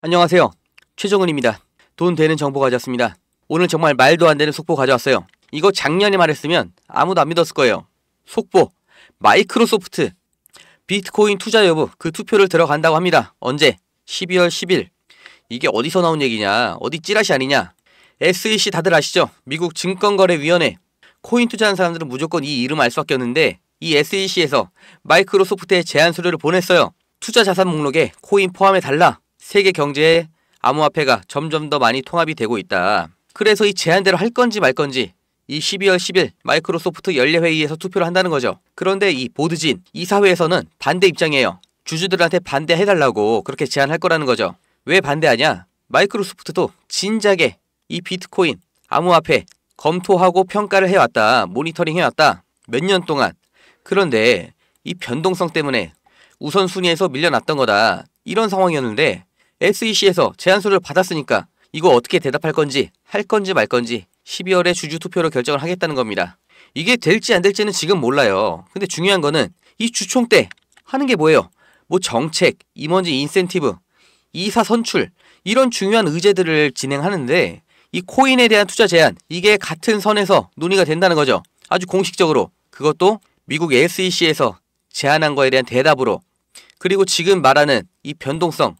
안녕하세요. 최정은입니다. 돈 되는 정보 가져왔습니다. 오늘 정말 말도 안 되는 속보 가져왔어요. 이거 작년에 말했으면 아무도 안 믿었을 거예요. 속보. 마이크로소프트. 비트코인 투자 여부 그 투표를 들어간다고 합니다. 언제? 12월 10일. 이게 어디서 나온 얘기냐? 어디 찌라시 아니냐? SEC 다들 아시죠? 미국 증권거래위원회. 코인 투자하는 사람들은 무조건 이 이름 알 수밖에 없는데 이 SEC에서 마이크로소프트에 제안서류를 보냈어요. 투자 자산 목록에 코인 포함해 달라. 세계 경제에 암호화폐가 점점 더 많이 통합이 되고 있다. 그래서 이 제한대로 할 건지 말 건지 이 12월 10일 마이크로소프트 연례회의에서 투표를 한다는 거죠. 그런데 이 보드진 이사회에서는 반대 입장이에요. 주주들한테 반대해달라고 그렇게 제안할 거라는 거죠. 왜 반대하냐? 마이크로소프트도 진작에 이 비트코인, 암호화폐 검토하고 평가를 해왔다. 모니터링 해왔다. 몇 년 동안. 그런데 이 변동성 때문에 우선순위에서 밀려났던 거다. 이런 상황이었는데 SEC에서 제안서를 받았으니까 이거 어떻게 대답할 건지 할 건지 말 건지 12월에 주주 투표로 결정을 하겠다는 겁니다. 이게 될지 안 될지는 지금 몰라요. 근데 중요한 거는 이 주총 때 하는 게 뭐예요? 뭐 정책, 임원진 인센티브, 이사 선출 이런 중요한 의제들을 진행하는데 이 코인에 대한 투자 제한 이게 같은 선에서 논의가 된다는 거죠. 아주 공식적으로 그것도 미국 SEC에서 제안한 거에 대한 대답으로 그리고 지금 말하는 이 변동성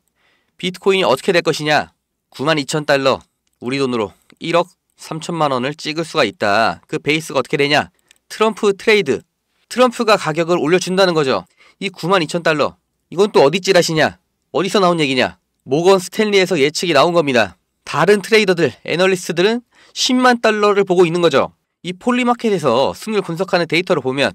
비트코인이 어떻게 될 것이냐? 92,000달러, 우리 돈으로 1억 3천만 원을 찍을 수가 있다. 그 베이스가 어떻게 되냐? 트럼프 트레이드. 트럼프가 가격을 올려준다는 거죠. 이 92,000달러. 이건 또 어디 찌라시냐? 어디서 나온 얘기냐? 모건 스탠리에서 예측이 나온 겁니다. 다른 트레이더들, 애널리스트들은 10만 달러를 보고 있는 거죠. 이 폴리마켓에서 승률 분석하는 데이터를 보면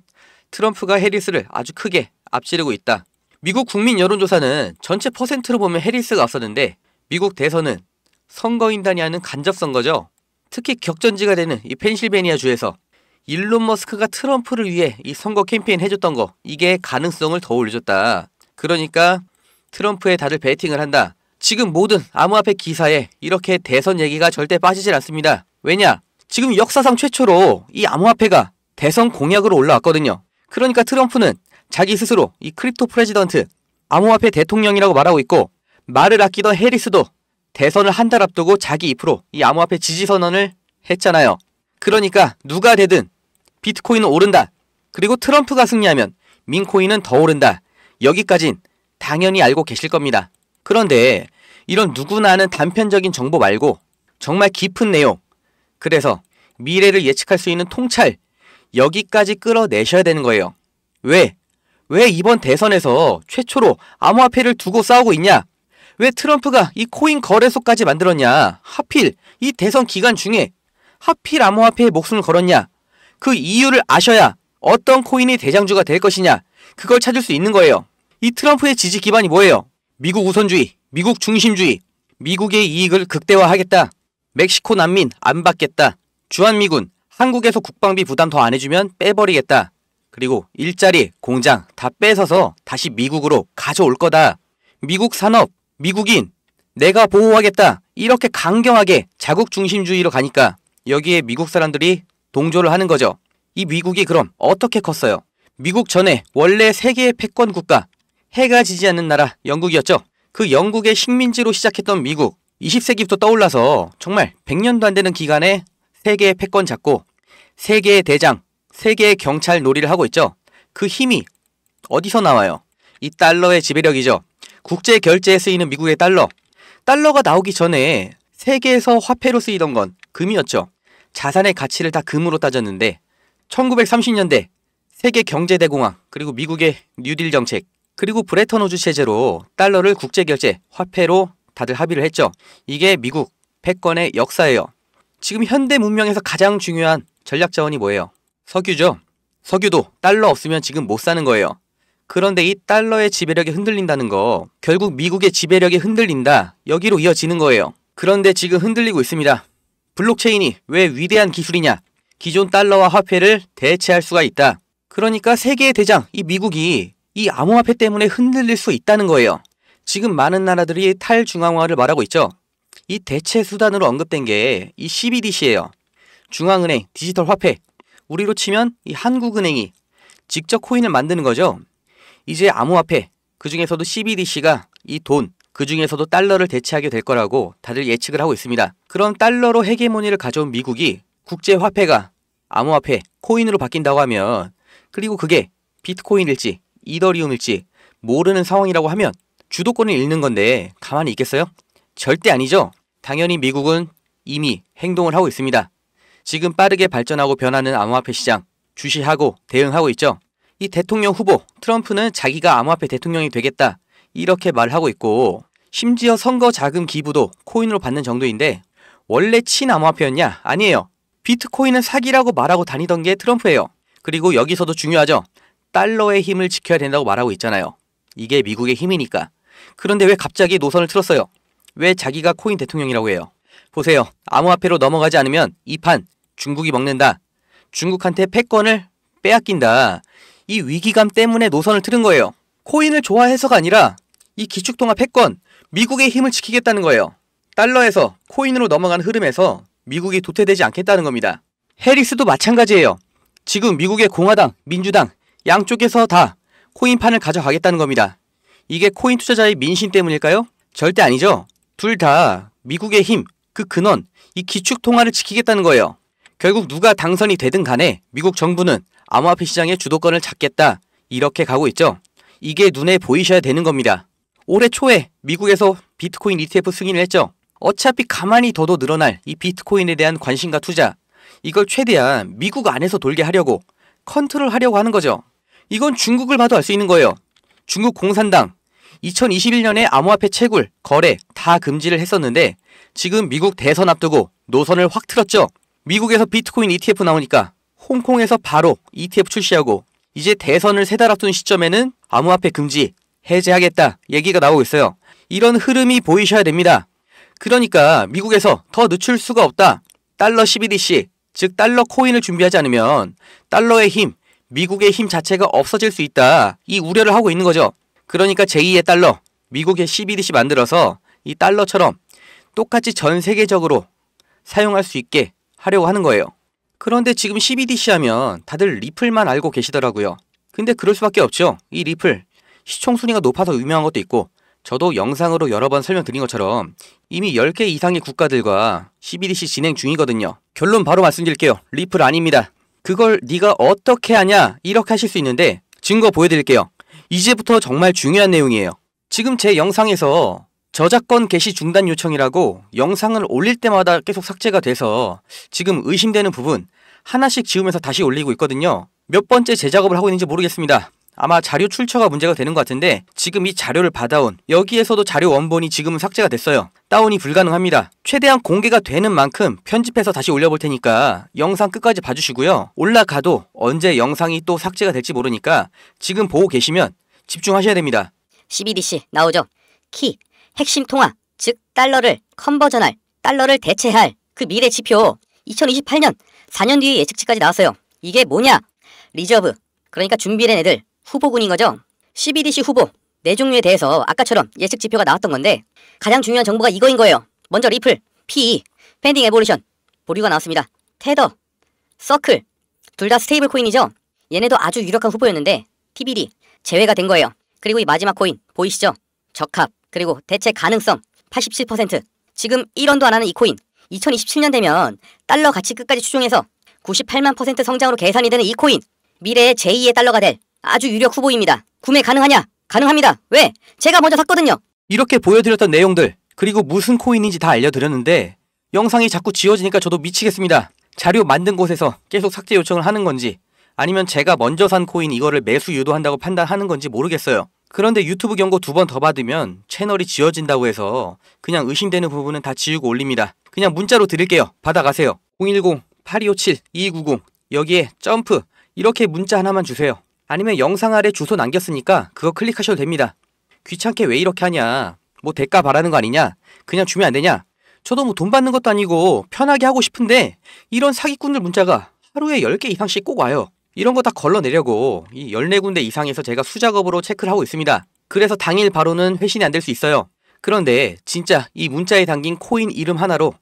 트럼프가 해리스를 아주 크게 앞지르고 있다. 미국 국민 여론조사는 전체 퍼센트로 보면 해리스가 앞섰는데 미국 대선은 선거인단이 하는 간접선거죠. 특히 격전지가 되는 이 펜실베니아 주에서 일론 머스크가 트럼프를 위해 이 선거 캠페인 해줬던 거 이게 가능성을 더 올려줬다. 그러니까 트럼프에 다들 베팅을 한다. 지금 모든 암호화폐 기사에 이렇게 대선 얘기가 절대 빠지질 않습니다. 왜냐? 지금 역사상 최초로 이 암호화폐가 대선 공약으로 올라왔거든요. 그러니까 트럼프는 자기 스스로 이 크립토 프레지던트 암호화폐 대통령이라고 말하고 있고 말을 아끼던 해리스도 대선을 한 달 앞두고 자기 입으로 이 암호화폐 지지 선언을 했잖아요. 그러니까 누가 되든 비트코인은 오른다. 그리고 트럼프가 승리하면 민코인은 더 오른다. 여기까진 당연히 알고 계실 겁니다. 그런데 이런 누구나 아는 단편적인 정보 말고 정말 깊은 내용. 그래서 미래를 예측할 수 있는 통찰 여기까지 끌어내셔야 되는 거예요. 왜? 왜 이번 대선에서 최초로 암호화폐를 두고 싸우고 있냐? 왜 트럼프가 이 코인 거래소까지 만들었냐? 하필 이 대선 기간 중에 하필 암호화폐에 목숨을 걸었냐? 그 이유를 아셔야 어떤 코인이 대장주가 될 것이냐? 그걸 찾을 수 있는 거예요. 이 트럼프의 지지 기반이 뭐예요? 미국 우선주의, 미국 중심주의, 미국의 이익을 극대화하겠다. 멕시코 난민 안 받겠다. 주한미군, 한국에서 국방비 부담 더 안 해주면 빼버리겠다. 그리고 일자리, 공장 다 뺏어서 다시 미국으로 가져올 거다. 미국 산업, 미국인, 내가 보호하겠다. 이렇게 강경하게 자국 중심주의로 가니까 여기에 미국 사람들이 동조를 하는 거죠. 이 미국이 그럼 어떻게 컸어요? 미국 전에 원래 세계의 패권 국가, 해가 지지 않는 나라 영국이었죠. 그 영국의 식민지로 시작했던 미국, 20세기부터 떠올라서 정말 100년도 안 되는 기간에 세계의 패권 잡고 세계의 대장, 세계의 경찰 놀이를 하고 있죠. 그 힘이 어디서 나와요? 이 달러의 지배력이죠. 국제 결제에 쓰이는 미국의 달러. 달러가 나오기 전에 세계에서 화폐로 쓰이던 건 금이었죠. 자산의 가치를 다 금으로 따졌는데 1930년대 세계 경제 대공황 그리고 미국의 뉴딜 정책 그리고 브레턴 우즈 체제로 달러를 국제 결제 화폐로 다들 합의를 했죠. 이게 미국 패권의 역사예요. 지금 현대 문명에서 가장 중요한 전략 자원이 뭐예요? 석유죠. 석유도 달러 없으면 지금 못 사는 거예요. 그런데 이 달러의 지배력이 흔들린다는 거 결국 미국의 지배력이 흔들린다 여기로 이어지는 거예요. 그런데 지금 흔들리고 있습니다. 블록체인이 왜 위대한 기술이냐? 기존 달러와 화폐를 대체할 수가 있다. 그러니까 세계의 대장 이 미국이 이 암호화폐 때문에 흔들릴 수 있다는 거예요. 지금 많은 나라들이 탈중앙화를 말하고 있죠. 이 대체 수단으로 언급된 게 이 CBDC예요. 중앙은행 디지털 화폐 우리로 치면 이 한국은행이 직접 코인을 만드는 거죠. 이제 암호화폐 그 중에서도 CBDC가 이 돈, 그 중에서도 달러를 대체하게 될 거라고 다들 예측을 하고 있습니다. 그런 달러로 헤게모니를 가져온 미국이 국제화폐가 암호화폐, 코인으로 바뀐다고 하면 그리고 그게 비트코인일지 이더리움일지 모르는 상황이라고 하면 주도권을 잃는 건데 가만히 있겠어요? 절대 아니죠. 당연히 미국은 이미 행동을 하고 있습니다. 지금 빠르게 발전하고 변하는 암호화폐 시장 주시하고 대응하고 있죠. 이 대통령 후보 트럼프는 자기가 암호화폐 대통령이 되겠다 이렇게 말하고 있고 심지어 선거 자금 기부도 코인으로 받는 정도인데 원래 친암호화폐였냐? 아니에요. 비트코인은 사기라고 말하고 다니던 게 트럼프예요. 그리고 여기서도 중요하죠. 달러의 힘을 지켜야 된다고 말하고 있잖아요. 이게 미국의 힘이니까. 그런데 왜 갑자기 노선을 틀었어요? 왜 자기가 코인 대통령이라고 해요? 보세요. 암호화폐로 넘어가지 않으면 이 판 중국이 먹는다. 중국한테 패권을 빼앗긴다. 이 위기감 때문에 노선을 틀은 거예요. 코인을 좋아해서가 아니라 이 기축통화 패권, 미국의 힘을 지키겠다는 거예요. 달러에서 코인으로 넘어간 흐름에서 미국이 도태되지 않겠다는 겁니다. 해리스도 마찬가지예요. 지금 미국의 공화당, 민주당 양쪽에서 다 코인판을 가져가겠다는 겁니다. 이게 코인 투자자의 민심 때문일까요? 절대 아니죠. 둘 다 미국의 힘, 그 근원, 이 기축 통화를 지키겠다는 거예요. 결국 누가 당선이 되든 간에 미국 정부는 암호화폐 시장의 주도권을 잡겠다 이렇게 가고 있죠. 이게 눈에 보이셔야 되는 겁니다. 올해 초에 미국에서 비트코인 ETF 승인을 했죠. 어차피 가만히 둬도 늘어날 이 비트코인에 대한 관심과 투자 이걸 최대한 미국 안에서 돌게 하려고 컨트롤하려고 하는 거죠. 이건 중국을 봐도 알 수 있는 거예요. 중국 공산당 2021년에 암호화폐 채굴, 거래 다 금지를 했었는데 지금 미국 대선 앞두고 노선을 확 틀었죠. 미국에서 비트코인 ETF 나오니까 홍콩에서 바로 ETF 출시하고 이제 대선을 세 달 앞둔 시점에는 암호화폐 금지, 해제하겠다 얘기가 나오고 있어요. 이런 흐름이 보이셔야 됩니다. 그러니까 미국에서 더 늦출 수가 없다. 달러 1 1 d c 즉 달러 코인을 준비하지 않으면 달러의 힘, 미국의 힘 자체가 없어질 수 있다. 이 우려를 하고 있는 거죠. 그러니까 제2의 달러, 미국의 CBDC 만들어서 이 달러처럼 똑같이 전 세계적으로 사용할 수 있게 하려고 하는 거예요. 그런데 지금 CBDC 하면 다들 리플만 알고 계시더라고요. 근데 그럴 수밖에 없죠. 이 리플 시청 순위가 높아서 유명한 것도 있고 저도 영상으로 여러 번 설명드린 것처럼 이미 10개 이상의 국가들과 CBDC 진행 중이거든요. 결론 바로 말씀드릴게요. 리플 아닙니다. 그걸 네가 어떻게 하냐 이렇게 하실 수 있는데 증거 보여드릴게요. 이제부터 정말 중요한 내용이에요. 지금 제 영상에서 저작권 개시 중단 요청이라고 영상을 올릴 때마다 계속 삭제가 돼서 지금 의심되는 부분 하나씩 지우면서 다시 올리고 있거든요. 몇 번째 제작업을 하고 있는지 모르겠습니다. 아마 자료 출처가 문제가 되는 것 같은데 지금 이 자료를 받아온 여기에서도 자료 원본이 지금 삭제가 됐어요. 다운이 불가능합니다. 최대한 공개가 되는 만큼 편집해서 다시 올려볼 테니까 영상 끝까지 봐주시고요. 올라가도 언제 영상이 또 삭제가 될지 모르니까 지금 보고 계시면 집중하셔야 됩니다. CBDC 나오죠. 키, 핵심 통화, 즉 달러를 컨버전할, 달러를 대체할 그 미래 지표 2028년 4년 뒤 예측치까지 나왔어요. 이게 뭐냐? 리저브, 그러니까 준비된 애들, 후보군인 거죠. CBDC 후보, 네 종류에 대해서 아까처럼 예측 지표가 나왔던 건데 가장 중요한 정보가 이거인 거예요. 먼저 리플, PE, 펜딩 에볼루션, 보류가 나왔습니다. 테더, 서클, 둘 다 스테이블 코인이죠. 얘네도 아주 유력한 후보였는데 TBD 제외가 된 거예요. 그리고 이 마지막 코인 보이시죠? 적합 그리고 대체 가능성 87% 지금 1원도 안 하는 이 코인 2027년 되면 달러 가치 끝까지 추정해서 98만 퍼센트 성장으로 계산이 되는 이 코인 미래의 제2의 달러가 될 아주 유력 후보입니다. 구매 가능하냐? 가능합니다. 왜? 제가 먼저 샀거든요. 이렇게 보여드렸던 내용들 그리고 무슨 코인인지 다 알려드렸는데 영상이 자꾸 지워지니까 저도 미치겠습니다. 자료 만든 곳에서 계속 삭제 요청을 하는 건지 아니면 제가 먼저 산 코인 이거를 매수 유도한다고 판단하는 건지 모르겠어요. 그런데 유튜브 경고 두 번 더 받으면 채널이 지워진다고 해서 그냥 의심되는 부분은 다 지우고 올립니다. 그냥 문자로 드릴게요. 받아가세요. 010-8257-2290 여기에 점프 이렇게 문자 하나만 주세요. 아니면 영상 아래 주소 남겼으니까 그거 클릭하셔도 됩니다. 귀찮게 왜 이렇게 하냐? 뭐 대가 바라는 거 아니냐? 그냥 주면 안 되냐? 저도 뭐 돈 받는 것도 아니고 편하게 하고 싶은데 이런 사기꾼들 문자가 하루에 10개 이상씩 꼭 와요. 이런 거 다 걸러내려고 이 14군데 이상에서 제가 수작업으로 체크를 하고 있습니다. 그래서 당일 바로는 회신이 안 될 수 있어요. 그런데 진짜 이 문자에 담긴 코인 이름 하나로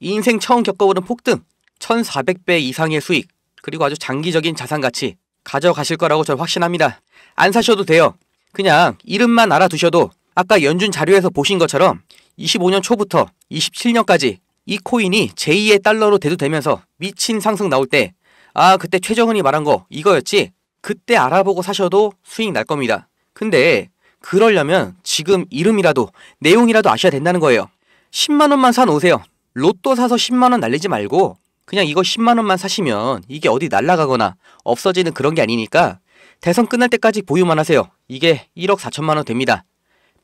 인생 처음 겪어보는 폭등, 1400배 이상의 수익, 그리고 아주 장기적인 자산 가치 가져가실 거라고 저는 확신합니다. 안 사셔도 돼요. 그냥 이름만 알아두셔도 아까 연준 자료에서 보신 것처럼 25년 초부터 27년까지 이 코인이 제2의 달러로 대두되면서 미친 상승 나올 때 아, 그때 최정은이 말한 거 이거였지? 그때 알아보고 사셔도 수익 날 겁니다. 근데 그러려면 지금 이름이라도 내용이라도 아셔야 된다는 거예요. 10만원만 사놓으세요. 로또 사서 10만원 날리지 말고 그냥 이거 10만원만 사시면 이게 어디 날라가거나 없어지는 그런 게 아니니까 대선 끝날 때까지 보유만 하세요. 이게 1억 4천만원 됩니다.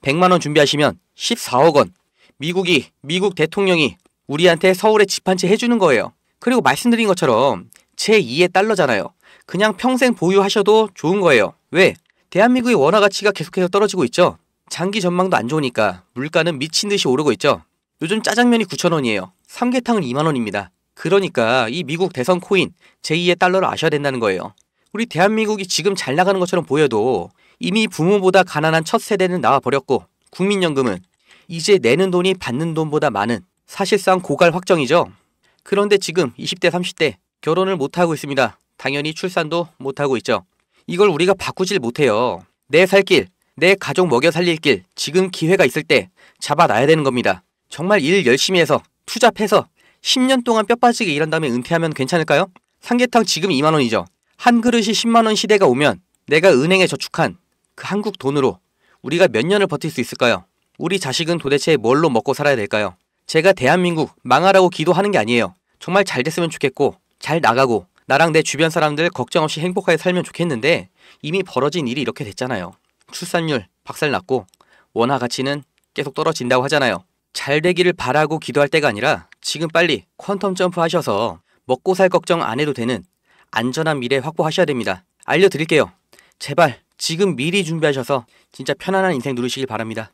100만원 준비하시면 14억원. 미국이, 미국 대통령이 우리한테 서울에 집 한 채 해주는 거예요. 그리고 말씀드린 것처럼 제2의 달러잖아요. 그냥 평생 보유하셔도 좋은 거예요. 왜? 대한민국의 원화 가치가 계속해서 떨어지고 있죠. 장기 전망도 안 좋으니까 물가는 미친 듯이 오르고 있죠. 요즘 짜장면이 9,000원이에요. 삼계탕은 2만원입니다. 그러니까 이 미국 대선 코인 제2의 달러를 아셔야 된다는 거예요. 우리 대한민국이 지금 잘 나가는 것처럼 보여도 이미 부모보다 가난한 첫 세대는 나와버렸고 국민연금은 이제 내는 돈이 받는 돈보다 많은 사실상 고갈 확정이죠. 그런데 지금 20대, 30대 결혼을 못하고 있습니다. 당연히 출산도 못하고 있죠. 이걸 우리가 바꾸질 못해요. 내 살 길, 내 가족 먹여 살릴 길, 지금 기회가 있을 때 잡아놔야 되는 겁니다. 정말 일 열심히 해서, 투잡해서 10년 동안 뼈 빠지게 일한 다음에 은퇴하면 괜찮을까요? 삼계탕 지금 2만원이죠. 한 그릇이 10만원 시대가 오면 내가 은행에 저축한 그 한국 돈으로 우리가 몇 년을 버틸 수 있을까요? 우리 자식은 도대체 뭘로 먹고 살아야 될까요? 제가 대한민국 망하라고 기도하는 게 아니에요. 정말 잘 됐으면 좋겠고 잘 나가고 나랑 내 주변 사람들 걱정 없이 행복하게 살면 좋겠는데 이미 벌어진 일이 이렇게 됐잖아요. 출산율 박살났고 원화 가치는 계속 떨어진다고 하잖아요. 잘 되기를 바라고 기도할 때가 아니라 지금 빨리 퀀텀 점프 하셔서 먹고 살 걱정 안 해도 되는 안전한 미래 확보하셔야 됩니다. 알려드릴게요. 제발 지금 미리 준비하셔서 진짜 편안한 인생 누리시길 바랍니다.